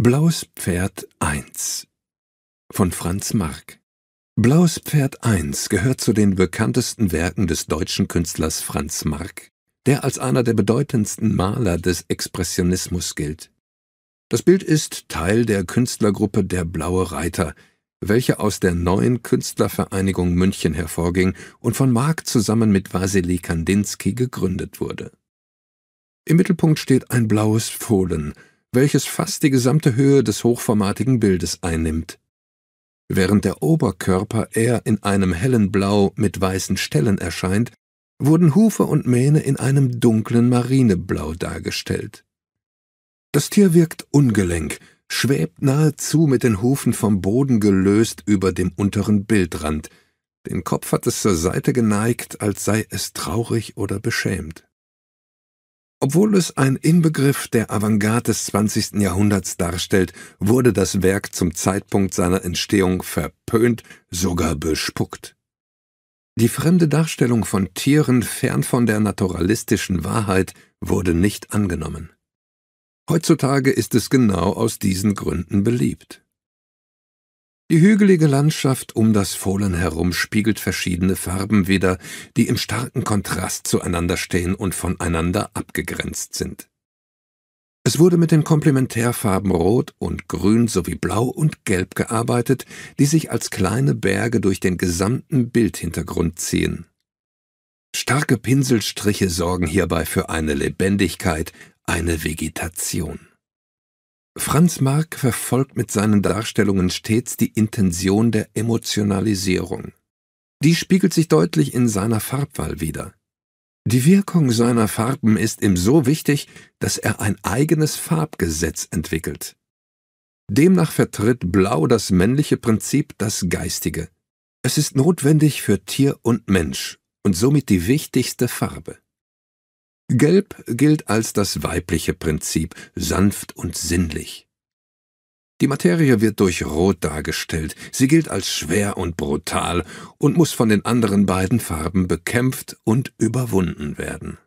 Blaues Pferd 1 von Franz Marc Blaues Pferd 1 gehört zu den bekanntesten Werken des deutschen Künstlers Franz Marc, der als einer der bedeutendsten Maler des Expressionismus gilt. Das Bild ist Teil der Künstlergruppe Der Blaue Reiter, welche aus der neuen Künstlervereinigung München hervorging und von Marc zusammen mit Wassily Kandinsky gegründet wurde. Im Mittelpunkt steht ein blaues Fohlen – welches fast die gesamte Höhe des hochformatigen Bildes einnimmt. Während der Oberkörper eher in einem hellen Blau mit weißen Stellen erscheint, wurden Hufe und Mähne in einem dunklen Marineblau dargestellt. Das Tier wirkt ungelenk, schwebt nahezu mit den Hufen vom Boden gelöst über dem unteren Bildrand. Den Kopf hat es zur Seite geneigt, als sei es traurig oder beschämt. Obwohl es ein Inbegriff der Avantgarde des 20. Jahrhunderts darstellt, wurde das Werk zum Zeitpunkt seiner Entstehung verpönt, sogar bespuckt. Die fremde Darstellung von Tieren fern von der naturalistischen Wahrheit wurde nicht angenommen. Heutzutage ist es genau aus diesen Gründen beliebt. Die hügelige Landschaft um das Fohlen herum spiegelt verschiedene Farben wider, die im starken Kontrast zueinander stehen und voneinander abgegrenzt sind. Es wurde mit den Komplementärfarben Rot und Grün sowie Blau und Gelb gearbeitet, die sich als kleine Berge durch den gesamten Bildhintergrund ziehen. Starke Pinselstriche sorgen hierbei für eine Lebendigkeit, eine Vegetation. Franz Marc verfolgt mit seinen Darstellungen stets die Intention der Emotionalisierung. Die spiegelt sich deutlich in seiner Farbwahl wider. Die Wirkung seiner Farben ist ihm so wichtig, dass er ein eigenes Farbgesetz entwickelt. Demnach vertritt Blau das männliche Prinzip, das Geistige. Es ist notwendig für Tier und Mensch und somit die wichtigste Farbe. Gelb gilt als das weibliche Prinzip, sanft und sinnlich. Die Materie wird durch Rot dargestellt, sie gilt als schwer und brutal und muss von den anderen beiden Farben bekämpft und überwunden werden